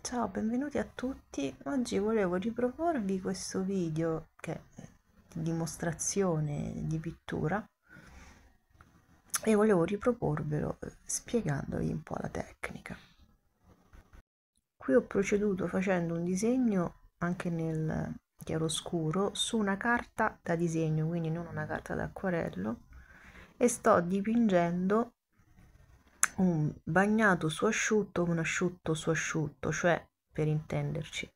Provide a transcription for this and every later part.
Ciao, benvenuti a tutti. Oggi volevo riproporvi questo video che è di dimostrazione di pittura e volevo riproporvelo eh, spiegandovi un po' la tecnica. Qui ho proceduto facendo un disegno anche nel chiaroscuro su una carta da disegno, quindi non una carta d'acquarello e sto dipingendo un bagnato su asciutto un asciutto su asciutto, cioè per intenderci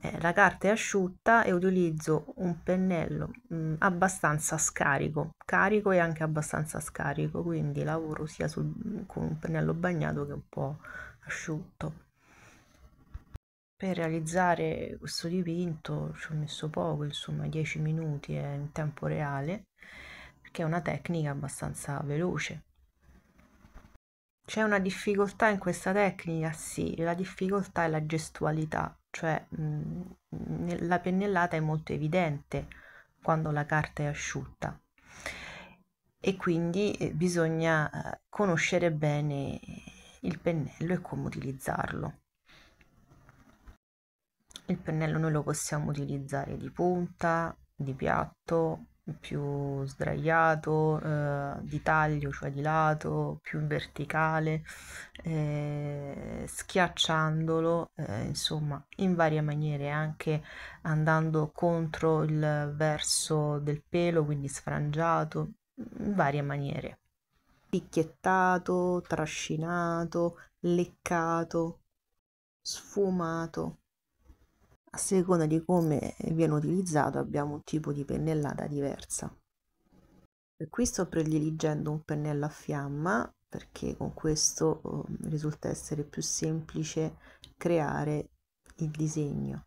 eh, la carta è asciutta e utilizzo un pennello mh, mm, abbastanza scarico, carico e anche abbastanza scarico, quindi lavoro sia sul, con un pennello bagnato che un po' asciutto. Per realizzare questo dipinto ci ho messo poco, insomma 10 minuti è eh, in tempo reale, perché è una tecnica abbastanza veloce. C'è una difficoltà in questa tecnica? Sì, la difficoltà è la gestualità, cioè mh, mm, la pennellata è molto evidente quando la carta è asciutta e quindi eh, bisogna eh, conoscere bene il pennello e come utilizzarlo. Il pennello noi lo possiamo utilizzare di punta, di piatto, più sdraiato, eh, di taglio, cioè di lato, più verticale, eh, schiacciandolo, eh, insomma, in varie maniere, anche andando contro il verso del pelo, quindi sfrangiato, in varie maniere. Picchiettato, trascinato, leccato, sfumato a seconda di come viene utilizzato abbiamo un tipo di pennellata diversa. Per qui sto prediligendo un pennello a fiamma perché con questo ehm, risulta essere più semplice creare il disegno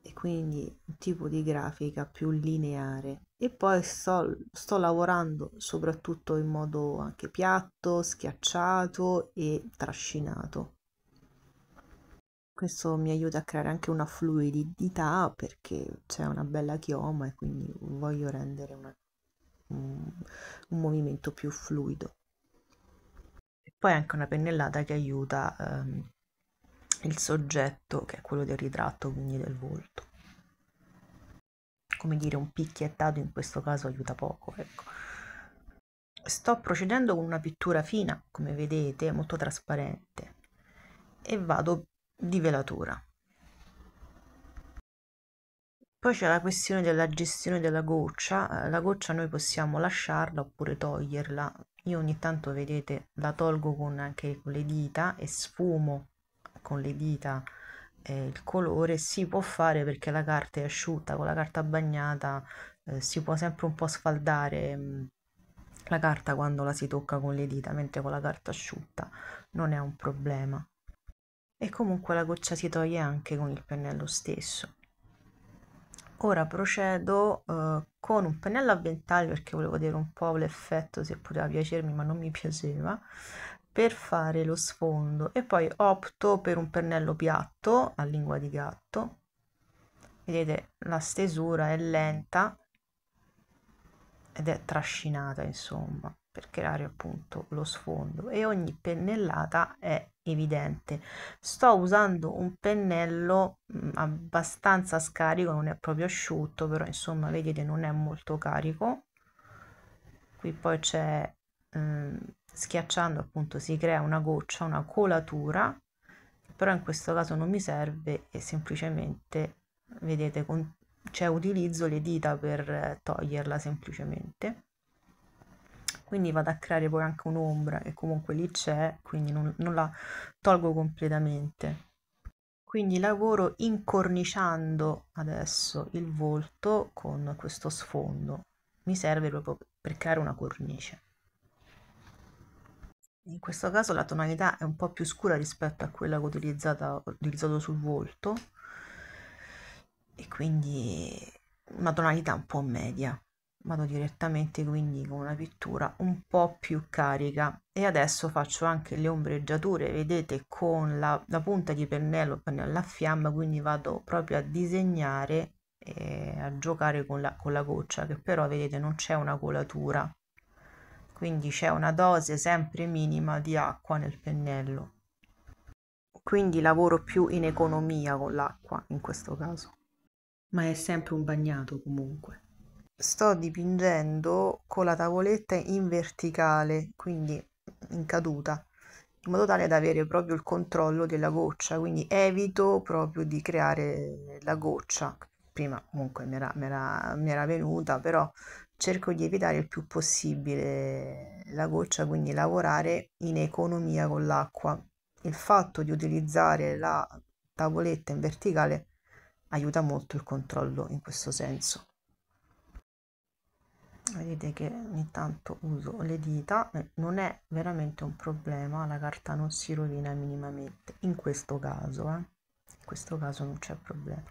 e quindi un tipo di grafica più lineare e poi sto, sto lavorando soprattutto in modo anche piatto, schiacciato e trascinato questo mi aiuta a creare anche una fluidità perché c'è una bella chioma e quindi voglio rendere una, un, un, movimento più fluido e poi anche una pennellata che aiuta ehm, il soggetto che è quello del ritratto quindi del volto come dire un picchiettato in questo caso aiuta poco ecco sto procedendo con una pittura fina come vedete molto trasparente e vado di velatura. Poi c'è la questione della gestione della goccia, eh, la goccia noi possiamo lasciarla oppure toglierla. Io ogni tanto, vedete, la tolgo con anche le dita e sfumo con le dita eh, il colore. Si può fare perché la carta è asciutta, con la carta bagnata eh, si può sempre un po' sfaldare mm, la carta quando la si tocca con le dita, mentre con la carta asciutta non è un problema e comunque la goccia si toglie anche con il pennello stesso ora procedo eh, con un pennello a ventaglio perché volevo vedere un po' l'effetto se poteva piacermi ma non mi piaceva per fare lo sfondo e poi opto per un pennello piatto a lingua di gatto vedete la stesura è lenta ed è trascinata insomma per creare appunto lo sfondo e ogni pennellata è evidente sto usando un pennello mm, abbastanza scarico non è proprio asciutto però insomma vedete non è molto carico qui poi c'è ehm, schiacciando appunto si crea una goccia una colatura però in questo caso non mi serve e semplicemente vedete c'è utilizzo le dita per eh, toglierla semplicemente quindi vado a creare poi anche un'ombra che comunque lì c'è quindi non, non la tolgo completamente quindi lavoro incorniciando adesso il volto con questo sfondo mi serve proprio per creare una cornice in questo caso la tonalità è un po' più scura rispetto a quella che ho utilizzato sul volto e quindi una tonalità un po' media vado direttamente quindi con una pittura un po più carica e adesso faccio anche le ombreggiature vedete con la, la punta di pennello pennello a fiamma quindi vado proprio a disegnare e a giocare con la, con la goccia che però vedete non c'è una colatura quindi c'è una dose sempre minima di acqua nel pennello quindi lavoro più in economia con l'acqua in questo caso ma è sempre un bagnato comunque sto dipingendo con la tavoletta in verticale, quindi in caduta, in modo tale da avere proprio il controllo della goccia, quindi evito proprio di creare la goccia. Prima comunque mi era, mi era, mi era venuta, però cerco di evitare il più possibile la goccia, quindi lavorare in economia con l'acqua. Il fatto di utilizzare la tavoletta in verticale aiuta molto il controllo in questo senso vedete che ogni tanto uso le dita non è veramente un problema la carta non si rovina minimamente in questo caso eh. in questo caso non c'è problema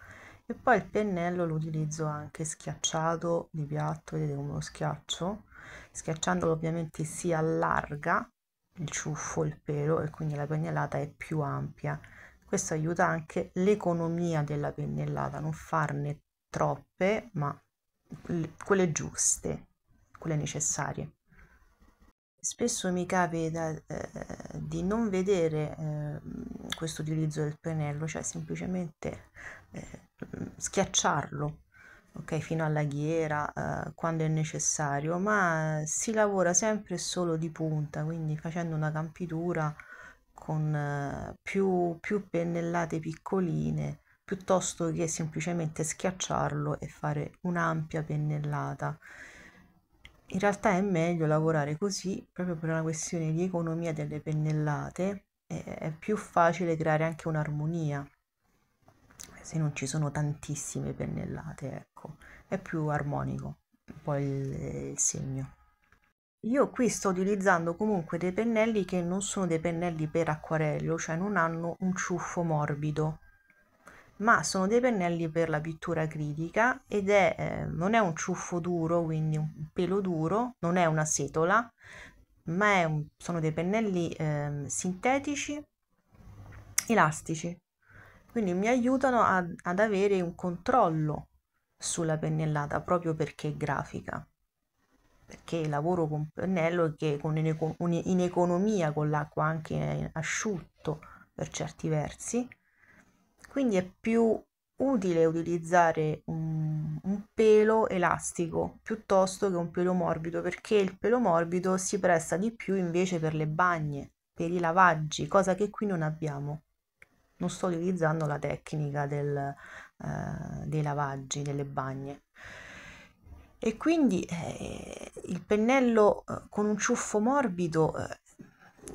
e poi il pennello lo utilizzo anche schiacciato di piatto vedete come lo schiaccio schiacciandolo ovviamente si allarga il ciuffo il pelo e quindi la pennellata è più ampia questo aiuta anche l'economia della pennellata non farne troppe ma quelle giuste quelle necessarie. Spesso mi capita eh, di non vedere eh, questo utilizzo del pennello, cioè semplicemente eh, schiacciarlo okay, fino alla ghiera eh, quando è necessario, ma si lavora sempre solo di punta, quindi facendo una campitura con eh, più, più pennellate piccoline piuttosto che semplicemente schiacciarlo e fare un'ampia pennellata in realtà è meglio lavorare così proprio per una questione di economia delle pennellate, è più facile creare anche un'armonia se non ci sono tantissime pennellate, ecco, è più armonico poi il, il segno. Io qui sto utilizzando comunque dei pennelli che non sono dei pennelli per acquarello, cioè non hanno un ciuffo morbido, ma sono dei pennelli per la pittura critica ed è, eh, non è un ciuffo duro, quindi un pelo duro, non è una setola, ma un, sono dei pennelli eh, sintetici elastici, quindi mi aiutano a, ad avere un controllo sulla pennellata proprio perché è grafica perché lavoro con pennello che con in, economia con l'acqua anche asciutto per certi versi quindi è più utile utilizzare un, un, pelo elastico piuttosto che un pelo morbido perché il pelo morbido si presta di più invece per le bagne, per i lavaggi, cosa che qui non abbiamo. Non sto utilizzando la tecnica del, eh, dei lavaggi, delle bagne. E quindi eh, il pennello eh, con un ciuffo morbido eh,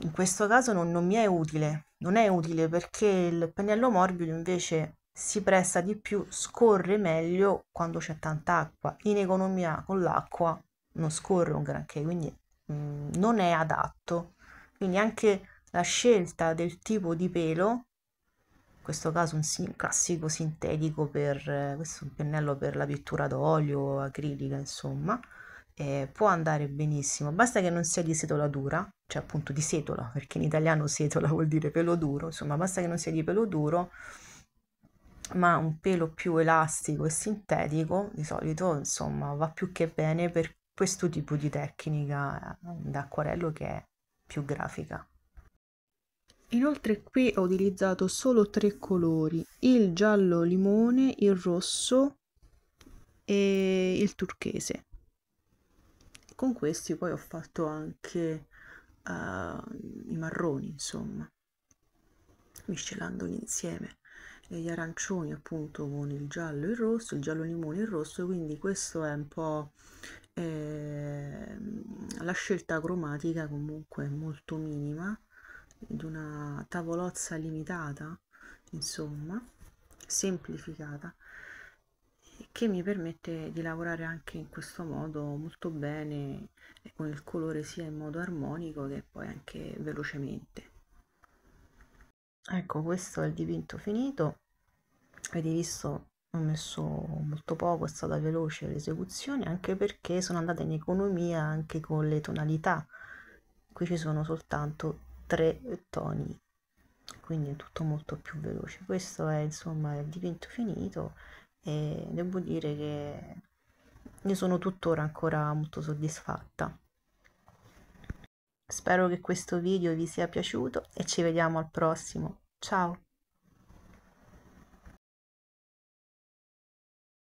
in questo caso non, non mi è utile, non è utile perché il pennello morbido invece si presta di più, scorre meglio quando c'è tanta acqua. In economia con l'acqua non scorre un granché, quindi mh, mm, non è adatto. Quindi anche la scelta del tipo di pelo, in questo caso un sin- classico sintetico per eh, questo è un pennello per la pittura d'olio, acrilica, insomma, eh, può andare benissimo. Basta che non sia di setolatura, cioè appunto di setola, perché in italiano setola vuol dire pelo duro, insomma basta che non sia di pelo duro, ma un pelo più elastico e sintetico di solito insomma va più che bene per questo tipo di tecnica eh, d'acquarello che è più grafica. Inoltre qui ho utilizzato solo tre colori, il giallo limone, il rosso e il turchese. Con questi poi ho fatto anche uh, i marroni, insomma, miscelandoli insieme gli arancioni appunto con il giallo e il rosso, il giallo limone e il rosso, quindi questo è un po' eh, la scelta cromatica comunque molto minima, di una tavolozza limitata, insomma, semplificata che mi permette di lavorare anche in questo modo molto bene con il colore sia in modo armonico che poi anche velocemente ecco questo è il dipinto finito avete visto ho messo molto poco è stata veloce l'esecuzione anche perché sono andata in economia anche con le tonalità qui ci sono soltanto tre toni quindi è tutto molto più veloce questo è insomma il dipinto finito e devo dire che ne sono tuttora ancora molto soddisfatta. Spero che questo video vi sia piaciuto e ci vediamo al prossimo. Ciao!